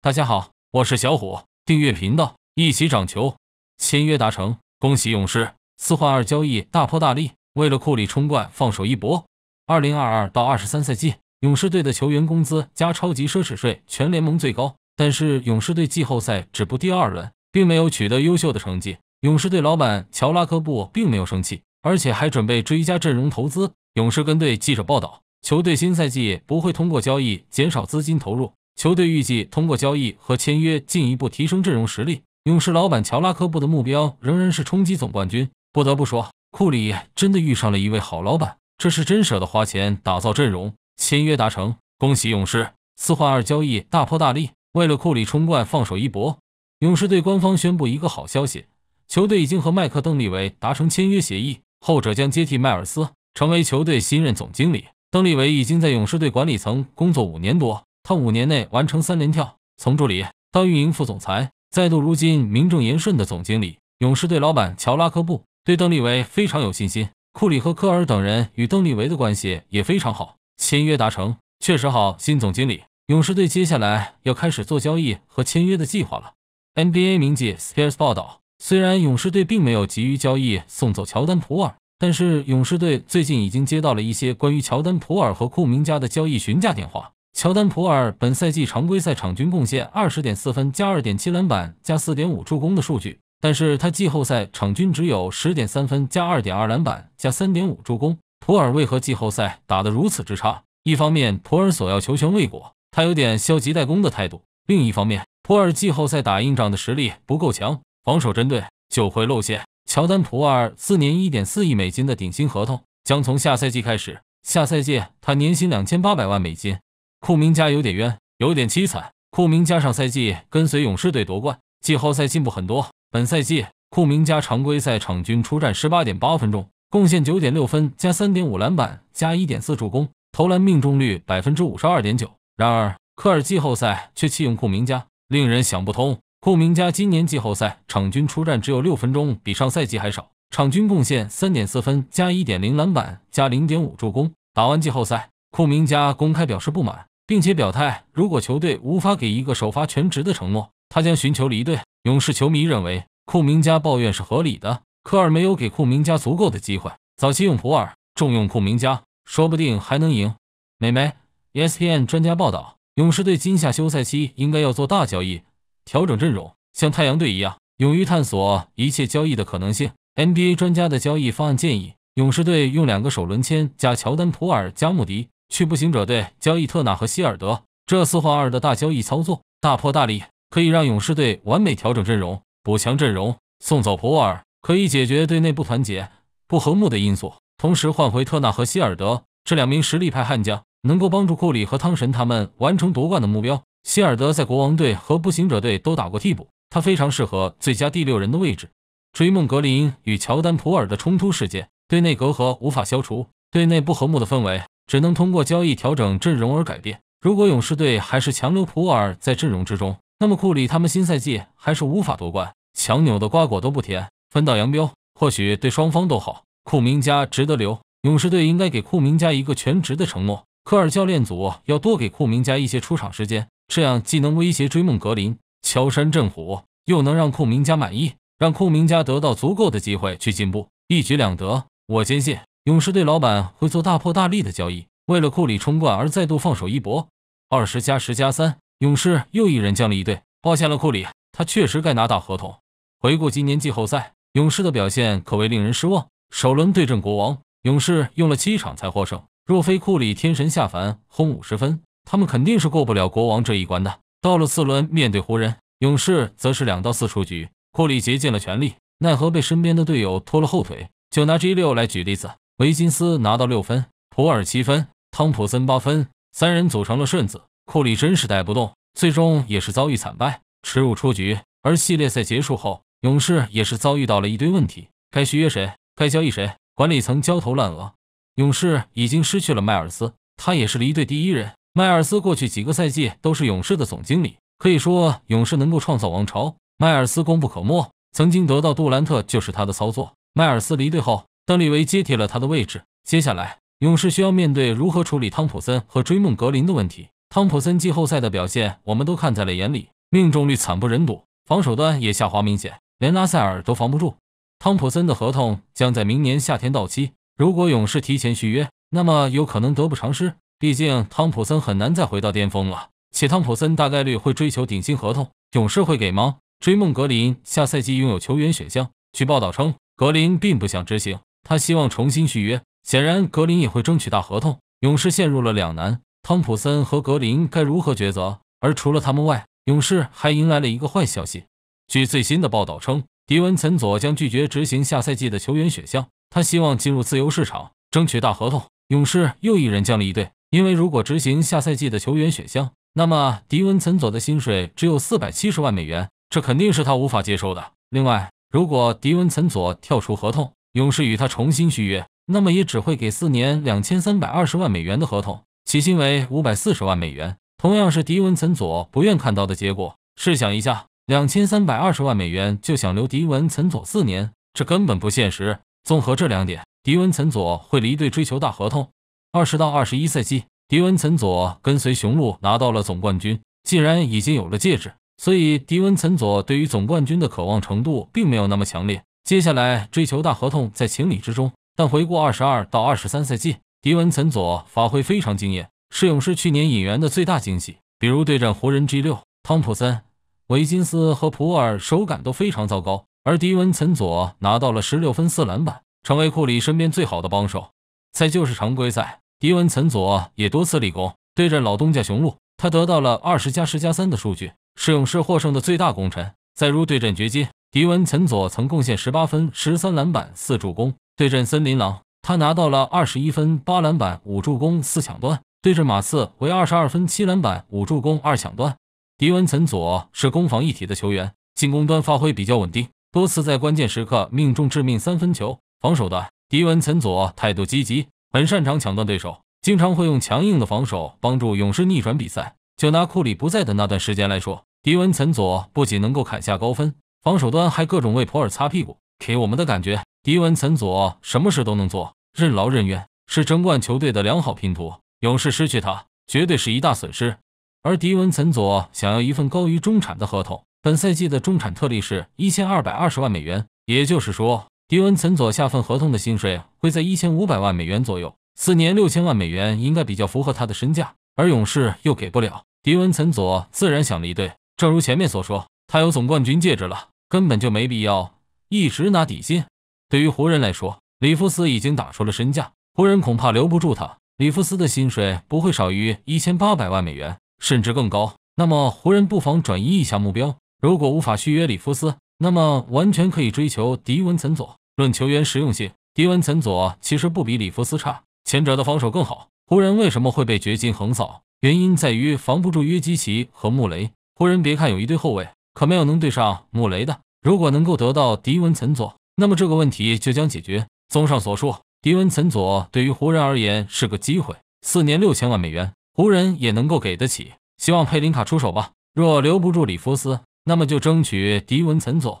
大家好，我是小虎，订阅频道，一起涨球。签约达成，恭喜勇士！四换二交易大破大利，为了库里冲冠放手一搏。二零二二到二十三赛季，勇士队的球员工资加超级奢侈税全联盟最高，但是勇士队季后赛止步第二轮，并没有取得优秀的成绩。勇士队老板乔拉科布并没有生气，而且还准备追加阵容投资。勇士跟队记者报道，球队新赛季不会通过交易减少资金投入。球队预计通过交易和签约进一步提升阵容实力。勇士老板乔拉科布的目标仍然是冲击总冠军。不得不说，库里真的遇上了一位好老板，这是真舍得花钱打造阵容。签约达成，恭喜勇士！四换二交易大破大立，为了库里冲冠放手一搏。勇士队官方宣布一个好消息：球队已经和麦克邓利维达成签约协议，后者将接替迈尔斯，成为球队新任总经理。邓利维已经在勇士队管理层工作五年多。他五年内完成三连跳，从助理到运营副总裁，再度如今名正言顺的总经理。勇士队老板乔拉科布对邓利维非常有信心，库里和科尔等人与邓利维的关系也非常好。签约达成确实好，新总经理勇士队接下来要开始做交易和签约的计划了。NBA 名记 s p a r e s 报道，虽然勇士队并没有急于交易送走乔丹普尔，但是勇士队最近已经接到了一些关于乔丹普尔和库明加的交易询价电话。乔丹·普尔本赛季常规赛场均贡献二十点四分加二点七篮板加四点五助攻的数据，但是他季后赛场均只有十点三分加二点二篮板加三点五助攻。普尔为何季后赛打得如此之差？一方面，普尔索要求权未果，他有点消极怠工的态度；另一方面，普尔季后赛打硬仗的实力不够强，防守针对就会露馅。乔丹·普尔四年一点四亿美金的顶薪合同将从下赛季开始，下赛季他年薪两千八百万美金。库明加有点冤，有点凄惨。库明加上赛季跟随勇士队夺冠，季后赛进步很多。本赛季库明加常规赛场均出战十八点八分钟，贡献九点六分加三点五篮板加一点四助攻，投篮命中率百分之五十二点九。然而科尔季后赛却弃用库明加，令人想不通。库明加今年季后赛场均出战只有六分钟，比上赛季还少，场均贡献三点四分加一点零篮板加零点五助攻。打完季后赛，库明加公开表示不满。并且表态，如果球队无法给一个首发全职的承诺，他将寻求离队。勇士球迷认为库明加抱怨是合理的，科尔没有给库明加足够的机会。早期用普尔，重用库明加，说不定还能赢。美媒 ESPN 专家报道，勇士队今夏休赛期应该要做大交易，调整阵容，像太阳队一样，勇于探索一切交易的可能性。NBA 专家的交易方案建议，勇士队用两个首轮签加乔丹、普尔加穆迪。去步行者队交易特纳和希尔德，这四换二的大交易操作大破大立，可以让勇士队完美调整阵容、补强阵容，送走普尔可以解决队内不团结、不和睦的因素，同时换回特纳和希尔德这两名实力派悍将，能够帮助库里和汤神他们完成夺冠的目标。希尔德在国王队和步行者队都打过替补，他非常适合最佳第六人的位置。追梦格林与乔丹普尔的冲突事件，队内隔阂无法消除，队内不和睦的氛围。只能通过交易调整阵容而改变。如果勇士队还是强留普尔在阵容之中，那么库里他们新赛季还是无法夺冠。强扭的瓜果都不甜，分道扬镳或许对双方都好。库明加值得留，勇士队应该给库明加一个全职的承诺。科尔教练组要多给库明加一些出场时间，这样既能威胁追梦格林，敲山震虎，又能让库明加满意，让库明加得到足够的机会去进步，一举两得。我坚信。勇士队老板会做大破大立的交易，为了库里冲冠而再度放手一搏。二十加十加三，勇士又一人降了一队，抱歉了库里。他确实该拿大合同。回顾今年季后赛，勇士的表现可谓令人失望。首轮对阵国王，勇士用了七场才获胜，若非库里天神下凡轰五十分，他们肯定是过不了国王这一关的。到了次轮面对湖人，勇士则是两到四出局，库里竭尽了全力，奈何被身边的队友拖了后腿。就拿 G 六来举例子。维金斯拿到六分，普尔七分，汤普森八分，三人组成了顺子。库里真是带不动，最终也是遭遇惨败，耻辱出局。而系列赛结束后，勇士也是遭遇到了一堆问题：该续约谁？该交易谁？管理层焦头烂额。勇士已经失去了迈尔斯，他也是离队第一人。迈尔斯过去几个赛季都是勇士的总经理，可以说勇士能够创造王朝，迈尔斯功不可没。曾经得到杜兰特就是他的操作。迈尔斯离队后。邓利维接替了他的位置。接下来，勇士需要面对如何处理汤普森和追梦格林的问题。汤普森季后赛的表现我们都看在了眼里，命中率惨不忍睹，防守端也下滑明显，连拉塞尔都防不住。汤普森的合同将在明年夏天到期，如果勇士提前续约，那么有可能得不偿失。毕竟汤普森很难再回到巅峰了，且汤普森大概率会追求顶薪合同，勇士会给吗？追梦格林下赛季拥有球员选项，据报道称，格林并不想执行。他希望重新续约。显然，格林也会争取大合同。勇士陷入了两难：汤普森和格林该如何抉择？而除了他们外，勇士还迎来了一个坏消息。据最新的报道称，迪文岑佐将拒绝执行下赛季的球员选项。他希望进入自由市场，争取大合同。勇士又一人降了一队，因为如果执行下赛季的球员选项，那么迪文岑佐的薪水只有四百七十万美元，这肯定是他无法接受的。另外，如果迪文岑佐跳出合同，勇士与他重新续约，那么也只会给四年两千三百二十万美元的合同，起薪为五百四十万美元，同样是迪文岑佐不愿看到的结果。试想一下，两千三百二十万美元就想留迪文岑佐四年，这根本不现实。综合这两点，迪文岑佐会离队追求大合同。二十到二十一赛季，迪文岑佐跟随雄鹿拿到了总冠军。既然已经有了戒指，所以迪文岑佐对于总冠军的渴望程度并没有那么强烈。接下来追求大合同在情理之中，但回顾二十二到二十三赛季，迪文岑佐发挥非常惊艳，是勇士去年引援的最大惊喜。比如对战湖人，G 六，汤普森、维金斯和普尔手感都非常糟糕，而迪文岑佐拿到了十六分四篮板，成为库里身边最好的帮手。再就是常规赛，迪文岑佐也多次立功。对战老东家雄鹿，他得到了二十加十加三的数据，是勇士获胜的最大功臣。再如对阵掘金。迪文岑佐曾贡献十八分、十三篮板、四助攻。对阵森林狼，他拿到了二十一分、八篮板、五助攻、四抢断；对阵马刺为二十二分、七篮板、五助攻、二抢断。迪文岑佐是攻防一体的球员，进攻端发挥比较稳定，多次在关键时刻命中致命三分球。防守端，迪文岑佐态度积极，很擅长抢断对手，经常会用强硬的防守帮助勇士逆转比赛。就拿库里不在的那段时间来说，迪文岑佐不仅能够砍下高分。防守端还各种为普尔擦屁股，给我们的感觉，迪文岑佐什么事都能做，任劳任怨，是争冠球队的良好拼图。勇士失去他绝对是一大损失。而迪文岑佐想要一份高于中产的合同，本赛季的中产特例是一千二百二十万美元，也就是说，迪文岑佐下份合同的薪水会在一千五百万美元左右，四年六千万美元应该比较符合他的身价，而勇士又给不了，迪文岑佐自然想离队。正如前面所说。他有总冠军戒指了，根本就没必要一直拿底薪。对于湖人来说，里夫斯已经打出了身价，湖人恐怕留不住他。里夫斯的薪水不会少于一千八百万美元，甚至更高。那么湖人不妨转移一下目标。如果无法续约里夫斯，那么完全可以追求迪文岑佐。论球员实用性，迪文岑佐其实不比里夫斯差，前者的防守更好。湖人为什么会被掘金横扫？原因在于防不住约基奇和穆雷。湖人别看有一堆后卫。可没有能对上穆雷的。如果能够得到迪文岑佐，那么这个问题就将解决。综上所述，迪文岑佐对于湖人而言是个机会，四年六千万美元，湖人也能够给得起。希望佩林卡出手吧。若留不住里弗斯，那么就争取迪文岑佐。